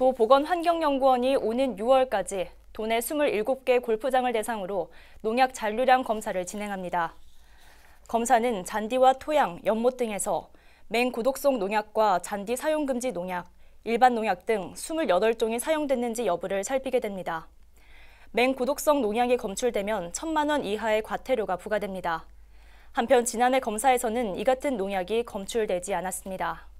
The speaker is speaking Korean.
도보건환경연구원이 오는 6월까지 도내 27개 골프장을 대상으로 농약 잔류량 검사를 진행합니다. 검사는 잔디와 토양, 연못 등에서 맹구독성 농약과 잔디 사용금지 농약, 일반 농약 등 28종이 사용됐는지 여부를 살피게 됩니다. 맹구독성 농약이 검출되면 천만원 이하의 과태료가 부과됩니다. 한편 지난해 검사에서는 이 같은 농약이 검출되지 않았습니다.